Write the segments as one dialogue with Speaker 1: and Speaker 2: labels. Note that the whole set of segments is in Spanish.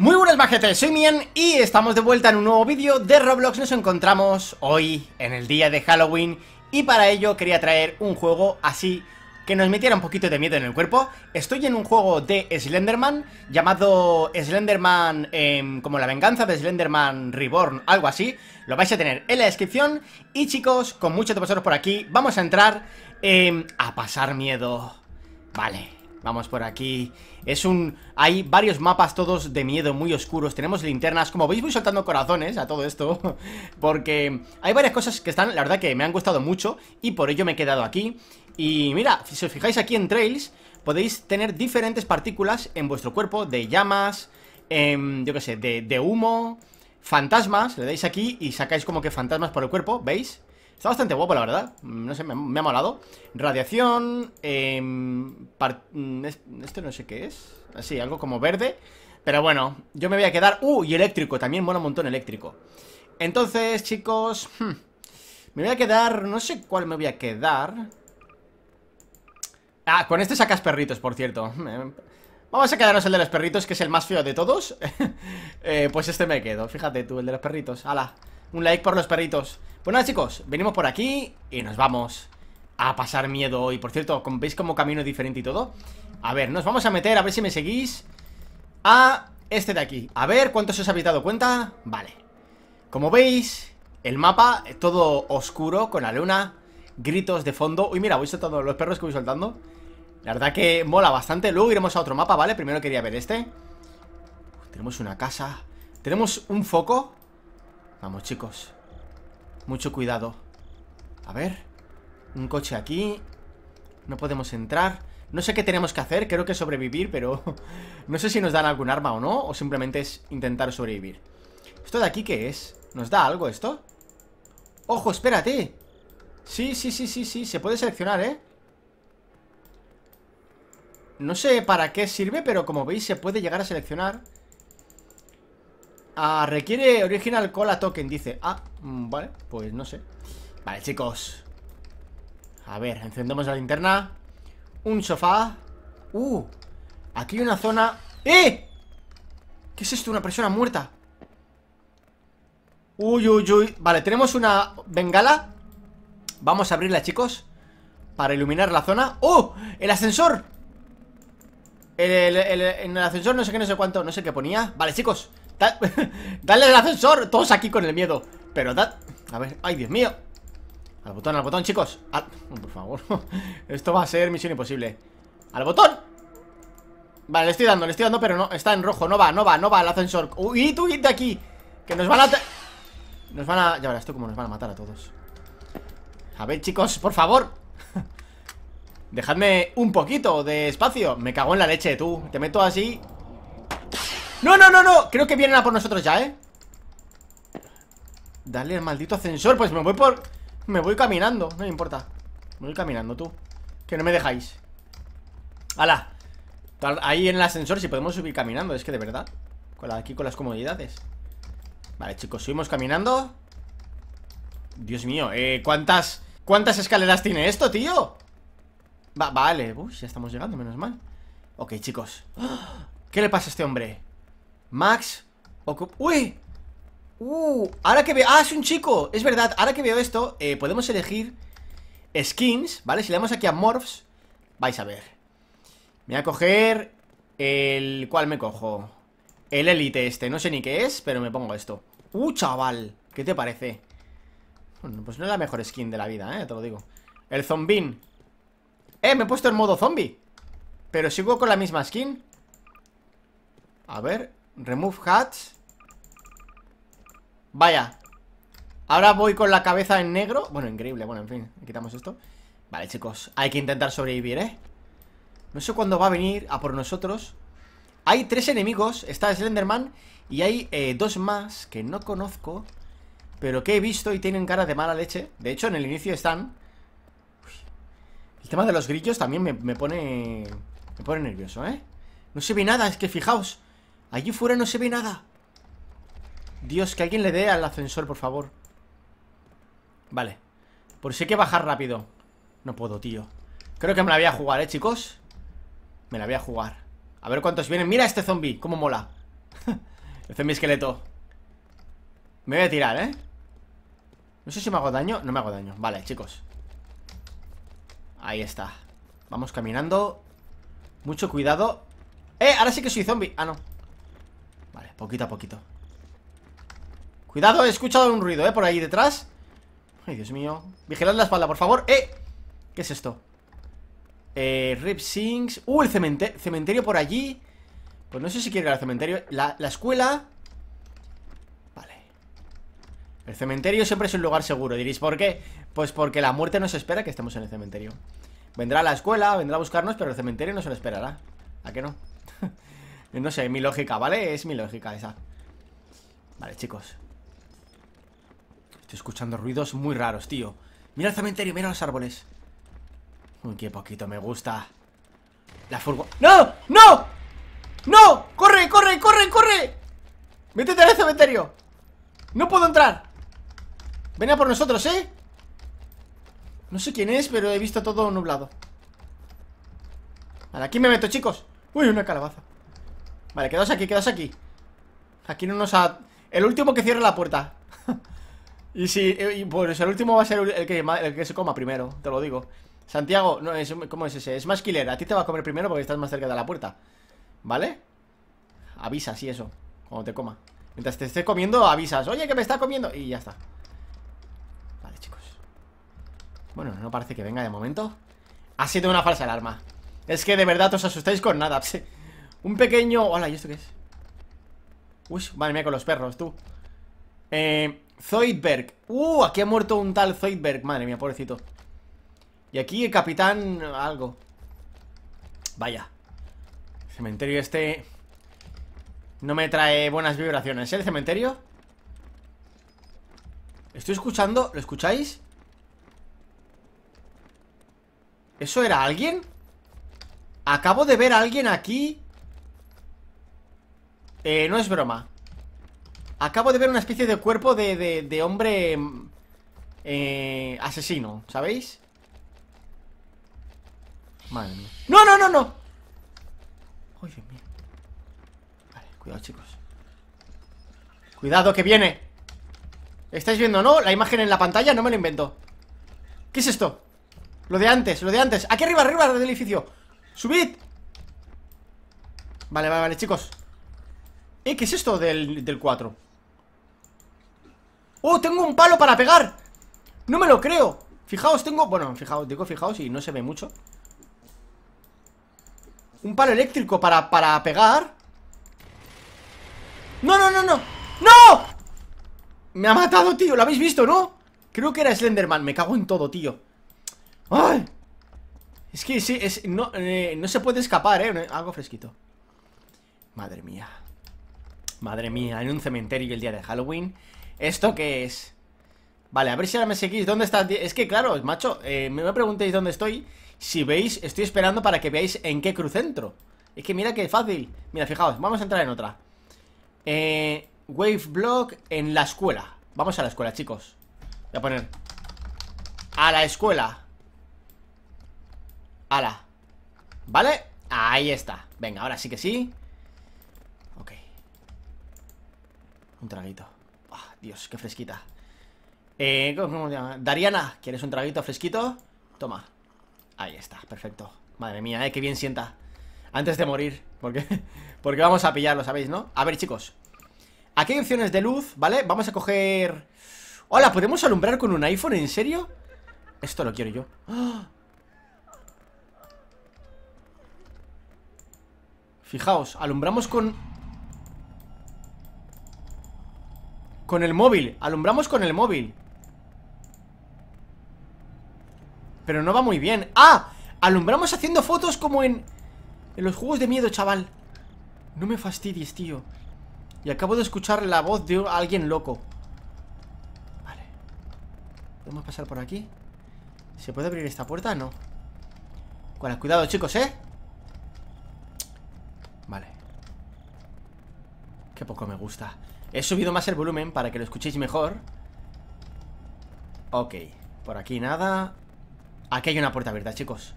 Speaker 1: Muy buenas majetes, soy Mien y estamos de vuelta en un nuevo vídeo de Roblox Nos encontramos hoy en el día de Halloween y para ello quería traer un juego así que nos metiera un poquito de miedo en el cuerpo Estoy en un juego de Slenderman llamado Slenderman em, como la venganza de Slenderman Reborn, algo así Lo vais a tener en la descripción y chicos, con muchos de vosotros por aquí vamos a entrar em, a pasar miedo Vale Vamos por aquí Es un... Hay varios mapas todos de miedo Muy oscuros, tenemos linternas Como veis voy soltando corazones a todo esto Porque hay varias cosas que están La verdad que me han gustado mucho Y por ello me he quedado aquí Y mira, si os fijáis aquí en Trails Podéis tener diferentes partículas en vuestro cuerpo De llamas em, Yo qué sé, de, de humo Fantasmas, le dais aquí y sacáis como que fantasmas por el cuerpo ¿Veis? Está bastante guapo, la verdad. Mm, no sé, me, ha molado. Radiación. Eh, este no sé qué es. Así, algo como verde. Pero bueno, yo me voy a quedar... ¡Uh! Y eléctrico, también mola un montón eléctrico Entonces, chicos hmm, Me voy a quedar... No sé cuál me voy a quedar Ah, con este sacas perritos, por cierto Vamos a quedarnos el de los perritos, que es el más feo de todos eh, Pues este me quedo, fíjate tú, el de los perritos ¡Hala! Un like por los perritos Pues nada chicos, venimos por aquí y nos vamos a pasar miedo hoy Por cierto, ¿veis como camino diferente y todo? A ver, nos vamos a meter, a ver si me seguís A este de aquí A ver cuántos os habéis dado cuenta Vale Como veis, el mapa todo oscuro con la luna Gritos de fondo Uy, mira, voy soltando los perros que voy soltando La verdad que mola bastante Luego iremos a otro mapa, ¿vale? Primero quería ver este Tenemos una casa Tenemos un foco Vamos, chicos Mucho cuidado A ver Un coche aquí No podemos entrar No sé qué tenemos que hacer Creo que sobrevivir, pero... no sé si nos dan algún arma o no O simplemente es intentar sobrevivir ¿Esto de aquí qué es? ¿Nos da algo esto? ¡Ojo, espérate! Sí, sí, sí, sí, sí Se puede seleccionar, ¿eh? No sé para qué sirve, pero como veis se puede llegar a seleccionar Ah, requiere original cola token, dice. Ah, mm, vale, pues no sé. Vale, chicos. A ver, encendemos la linterna. Un sofá. Uh, aquí hay una zona. ¡Eh! ¿Qué es esto? Una persona muerta. Uy, uy, uy. Vale, tenemos una bengala. Vamos a abrirla, chicos. Para iluminar la zona. ¡Oh! ¡El ascensor! el, en el ascensor no sé qué, no sé cuánto, no sé qué ponía Vale, chicos, dale al ascensor, todos aquí con el miedo Pero dad, A ver, ay Dios mío Al botón, al botón chicos Por favor, esto va a ser misión imposible Al botón Vale, le estoy dando, le estoy dando, pero no, está en rojo No va, no va, no va al ascensor Uy, tú de aquí, que nos van a... Nos van a... Ya verás tú cómo nos van a matar a todos A ver chicos, por favor Dejadme un poquito de espacio Me cago en la leche, tú Te meto así ¡No, no, no, no! Creo que vienen a por nosotros ya, ¿eh? Dale al maldito ascensor Pues me voy por... Me voy caminando No me importa Me voy caminando, tú Que no me dejáis ¡Hala! Ahí en el ascensor Si podemos subir caminando Es que de verdad Aquí con las comodidades Vale, chicos Subimos caminando Dios mío Eh, ¿cuántas... ¿Cuántas escaleras tiene esto, tío? Va, vale Uy, ya estamos llegando Menos mal Ok, chicos ¡Ah! ¿Qué le pasa a este hombre? Max ¡Uy! ¡Uh! Ahora que veo... ¡Ah, es un chico! Es verdad, ahora que veo esto eh, Podemos elegir skins, ¿vale? Si le damos aquí a Morphs Vais a ver Me voy a coger el... ¿Cuál me cojo? El Elite este, no sé ni qué es Pero me pongo esto ¡Uh, chaval! ¿Qué te parece? Bueno, pues no es la mejor skin de la vida, ¿eh? Te lo digo El zombín ¡Eh! Me he puesto en modo zombie Pero sigo con la misma skin A ver Remove hats Vaya Ahora voy con la cabeza en negro Bueno, increíble, bueno, en fin, quitamos esto Vale, chicos, hay que intentar sobrevivir, ¿eh? No sé cuándo va a venir a por nosotros Hay tres enemigos Está Slenderman Y hay eh, dos más que no conozco Pero que he visto y tienen cara de mala leche De hecho, en el inicio están El tema de los grillos también me, me pone... Me pone nervioso, ¿eh? No se ve nada, es que fijaos Allí fuera no se ve nada Dios, que alguien le dé al ascensor, por favor Vale Por si hay que bajar rápido No puedo, tío Creo que me la voy a jugar, ¿eh, chicos? Me la voy a jugar A ver cuántos vienen Mira este zombie, cómo mola El zombie este esqueleto Me voy a tirar, ¿eh? No sé si me hago daño No me hago daño Vale, chicos Ahí está Vamos caminando Mucho cuidado ¡Eh! Ahora sí que soy zombie Ah, no Vale, poquito a poquito Cuidado, he escuchado un ruido, ¿eh? Por ahí detrás Ay, Dios mío Vigilad la espalda, por favor ¡Eh! ¿Qué es esto? Eh, Rip Sinks Uh, el cementerio, por allí Pues no sé si quiere ir al cementerio la, escuela Vale El cementerio siempre es un lugar seguro Diréis, ¿por qué? Pues porque la muerte nos espera que estemos en el cementerio Vendrá a la escuela, vendrá a buscarnos Pero el cementerio no se lo esperará ¿A qué no? No sé, mi lógica, ¿vale? Es mi lógica esa Vale, chicos Estoy escuchando ruidos muy raros, tío Mira el cementerio, mira los árboles Uy, qué poquito me gusta La furgo... ¡No! ¡No! ¡No! ¡Corre, corre, corre, corre! ¡Métete en el cementerio! ¡No puedo entrar! Ven a por nosotros, ¿eh? No sé quién es, pero he visto todo nublado Vale, aquí me meto, chicos Uy, una calabaza Vale, quedaos aquí, quedaos aquí Aquí no nos ha... El último que cierre la puerta Y si... Y pues el último va a ser el que, que se coma primero Te lo digo Santiago, no, es, ¿cómo es ese? Es más killer, a ti te va a comer primero porque estás más cerca de la puerta ¿Vale? Avisa, y eso Cuando te coma Mientras te estés comiendo, avisas Oye, que me está comiendo Y ya está Vale, chicos Bueno, no parece que venga de momento Ha sido una falsa alarma Es que de verdad os asustáis con nada Un pequeño... Hola, ¿y esto qué es? Uy, madre mía con los perros, tú Eh... Zoidberg Uh, aquí ha muerto un tal Zoidberg Madre mía, pobrecito Y aquí el capitán... algo Vaya Cementerio este... No me trae buenas vibraciones, ¿Es ¿eh? El cementerio Estoy escuchando... ¿Lo escucháis? ¿Eso era alguien? Acabo de ver a alguien aquí eh, no es broma. Acabo de ver una especie de cuerpo de, hombre... Mm, eh, asesino, ¿sabéis? Madre mía. ¡No, no, no, no! no Vale, cuidado, chicos. ¡Cuidado, que viene! ¿Estáis viendo, no? La imagen en la pantalla no me lo invento. ¿Qué es esto? Lo de antes, lo de antes. Aquí arriba, arriba del edificio. ¡Subid! Vale, vale, vale, chicos. Eh, ¿qué es esto del, 4? ¡Oh, tengo un palo para pegar! ¡No me lo creo! Fijaos, tengo... Bueno, fijaos, digo fijaos y no se ve mucho Un palo eléctrico para, pegar ¡No, no, no, no! ¡No! Me ha matado, tío, lo habéis visto, ¿no? Creo que era Slenderman, me cago en todo, tío ¡Ay! Es que sí, no, eh, no se puede escapar, ¿eh? Algo fresquito Madre mía Madre mía, en un cementerio el día de Halloween. ¿Esto qué es? Vale, a ver si ahora me seguís. ¿Dónde está? Es que claro, macho, eh, me preguntéis dónde estoy. Si veis, estoy esperando para que veáis en qué entro Es que mira qué fácil. Mira, fijaos, vamos a entrar en otra. Eh, wave block en la escuela. Vamos a la escuela, chicos. Voy a poner. A la escuela. la... ¿Vale? Ahí está. Venga, ahora sí que sí. Un traguito. Ah, Dios, qué fresquita. Eh, ¿cómo, se llama? Dariana, ¿quieres un traguito fresquito? Toma. Ahí está, perfecto. Madre mía, eh, qué bien sienta. Antes de morir, porque, porque vamos a pillarlo, ¿sabéis, no? A ver, chicos. Aquí hay opciones de luz, ¿vale? Vamos a coger... Hola, ¿podemos alumbrar con un iPhone? ¿En serio? Esto lo quiero yo. ¡Ah! Fijaos, alumbramos con Con el móvil, alumbramos con el móvil Pero no va muy bien ¡Ah! Alumbramos haciendo fotos como en... En los juegos de miedo, chaval No me fastidies, tío Y acabo de escuchar la voz de alguien loco Vale Podemos pasar por aquí ¿Se puede abrir esta puerta? No Cuidado, chicos, ¿eh? Vale Qué poco me gusta He subido más el volumen para que lo escuchéis mejor Ok, por aquí nada Aquí hay una puerta abierta, chicos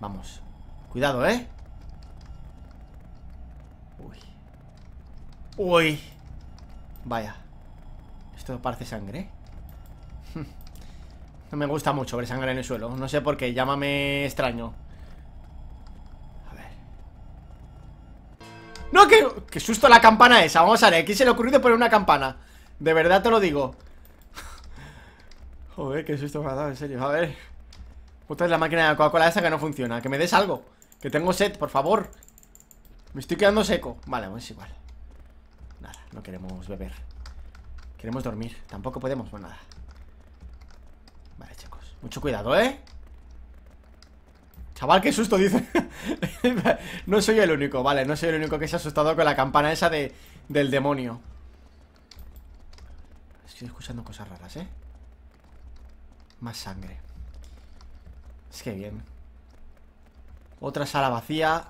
Speaker 1: Vamos Cuidado, ¿eh? Uy Uy Vaya Esto parece sangre No me gusta mucho ver sangre en el suelo No sé por qué, llámame extraño susto la campana esa Vamos a ver, aquí se le ha ocurrido poner una campana De verdad te lo digo Joder, qué susto me ha dado, en serio A ver Puta es la máquina de Coca-Cola esa que no funciona Que me des algo Que tengo sed, por favor Me estoy quedando seco Vale, pues igual Nada, no queremos beber Queremos dormir Tampoco podemos, pues nada Vale, chicos Mucho cuidado, ¿eh? Chaval, qué susto, dice No soy el único, vale, no soy el único que se ha asustado con la campana esa de, del demonio Estoy escuchando cosas raras, ¿eh? Más sangre Es que bien Otra sala vacía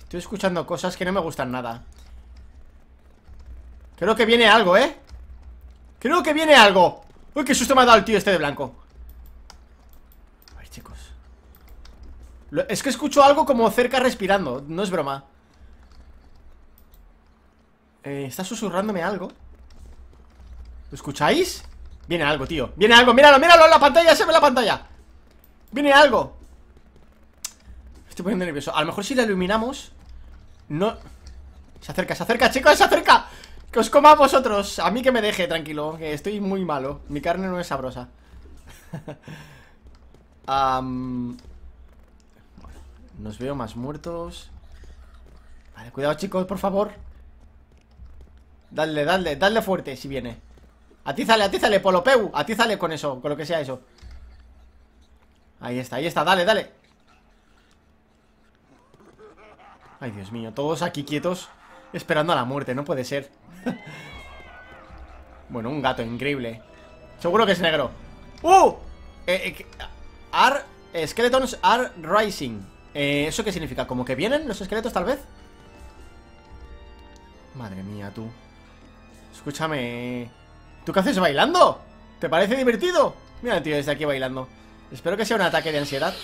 Speaker 1: Estoy escuchando cosas que no me gustan nada Creo que viene algo, ¿eh? Creo que viene algo Uy, qué susto me ha dado el tío este de blanco Es que escucho algo como cerca respirando No es broma eh, Está susurrándome algo ¿Lo escucháis? Viene algo, tío Viene algo, míralo, míralo en la pantalla Se ve la pantalla Viene algo Estoy poniendo nervioso A lo mejor si la iluminamos No... Se acerca, se acerca, chicos, se acerca Que os coma a vosotros A mí que me deje, tranquilo Que estoy muy malo Mi carne no es sabrosa Ahm... Nos veo más muertos Vale, cuidado chicos, por favor Dale, dale, dale fuerte si viene Atízale, atízale, Polopeu Atízale con eso, con lo que sea eso Ahí está, ahí está, dale, dale Ay, Dios mío, todos aquí quietos Esperando a la muerte, no puede ser Bueno, un gato increíble Seguro que es negro ¡Uh! Eh, eh Skeletons are rising eh, ¿Eso qué significa? ¿Como que vienen los esqueletos tal vez? Madre mía, tú Escúchame ¿Tú qué haces bailando? ¿Te parece divertido? Mira tío desde aquí bailando Espero que sea un ataque de ansiedad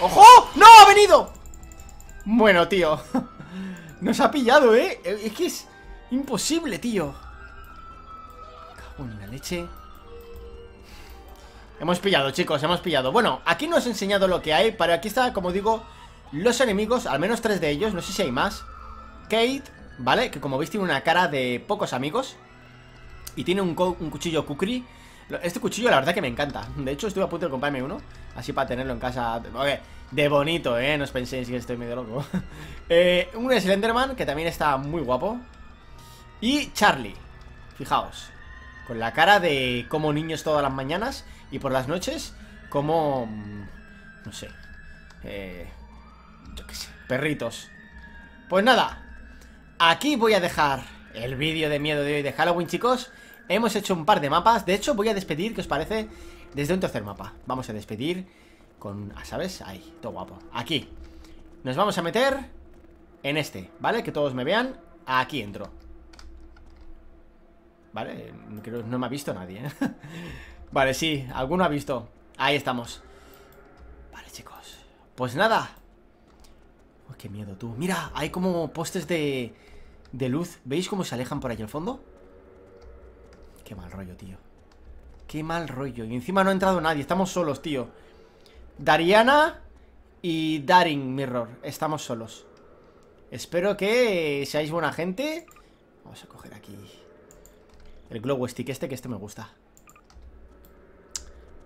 Speaker 1: ¡Ojo! ¡No! ¡Ha venido! Bueno, tío Nos ha pillado, ¿eh? Es que es imposible, tío Cago en la leche Hemos pillado, chicos, hemos pillado Bueno, aquí no os he enseñado lo que hay Pero aquí está, como digo, los enemigos Al menos tres de ellos, no sé si hay más Kate, ¿vale? Que como veis tiene una cara de pocos amigos Y tiene un, cuchillo kukri Este cuchillo la verdad que me encanta De hecho estuve a punto de comprarme uno Así para tenerlo en casa De bonito, ¿eh? No os penséis que estoy medio loco eh, Un Slenderman que también está muy guapo Y Charlie Fijaos Con la cara de como niños todas las mañanas y por las noches, como... Mm, no sé. Eh, yo qué sé. Perritos. Pues nada. Aquí voy a dejar el vídeo de miedo de hoy de Halloween, chicos. Hemos hecho un par de mapas. De hecho, voy a despedir, ¿qué os parece? Desde un tercer mapa. Vamos a despedir con... Ah, ¿Sabes? Ahí, todo guapo. Aquí. Nos vamos a meter en este, ¿vale? Que todos me vean. Aquí entro. ¿Vale? Creo no me ha visto nadie. ¿eh? Vale, sí, alguno ha visto Ahí estamos Vale, chicos Pues nada qué miedo, tú Mira, hay como postes de, de luz ¿Veis cómo se alejan por ahí al fondo? Qué mal rollo, tío Qué mal rollo Y encima no ha entrado nadie Estamos solos, tío Dariana y Daring Mirror Estamos solos Espero que seáis buena gente Vamos a coger aquí El glow stick este que este me gusta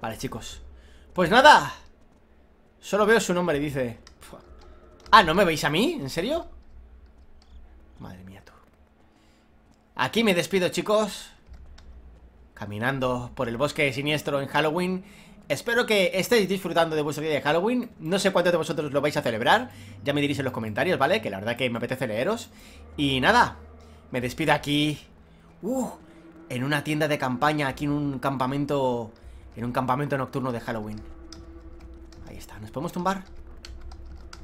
Speaker 1: Vale, chicos Pues nada Solo veo su nombre y dice Ah, ¿no me veis a mí? ¿En serio? Madre mía tú Aquí me despido, chicos Caminando por el bosque siniestro en Halloween Espero que estéis disfrutando de vuestro día de Halloween No sé cuántos de vosotros lo vais a celebrar Ya me diréis en los comentarios, ¿vale? Que la verdad que me apetece leeros Y nada, me despido aquí Uh, en una tienda de campaña Aquí en un campamento en un campamento nocturno de Halloween Ahí está, ¿nos podemos tumbar?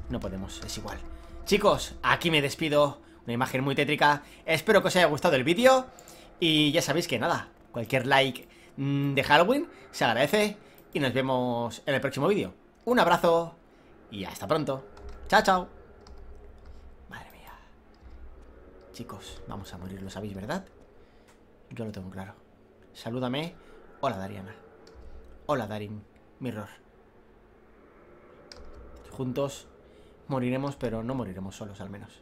Speaker 1: No podemos, es igual Chicos, aquí me despido Una imagen muy tétrica Espero que os haya gustado el vídeo Y ya sabéis que nada, cualquier like mm, de Halloween se agradece Y nos vemos en el próximo vídeo Un abrazo y hasta pronto Chao, chao Madre mía Chicos, vamos a morir, lo sabéis, ¿verdad? Yo lo tengo claro Salúdame Hola, Dariana Hola, Darin. Mirror. Juntos moriremos, pero no moriremos solos al menos.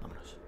Speaker 1: vámonos.